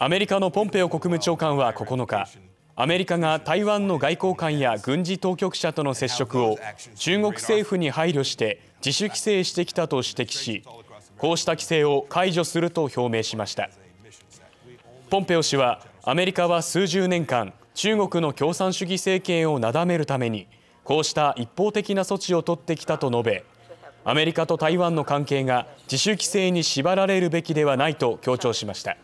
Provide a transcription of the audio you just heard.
アメリカのポンペオ国務長官は9日、アメリカが台湾の外交官や軍事当局者との接触を中国政府に配慮して自主規制してきたと指摘し、こうした規制を解除すると表明しました。ポンペオ氏は、アメリカは数十年間、中国の共産主義政権をなだめるために、こうした一方的な措置を取ってきたと述べ、アメリカと台湾の関係が自主規制に縛られるべきではないと強調しました。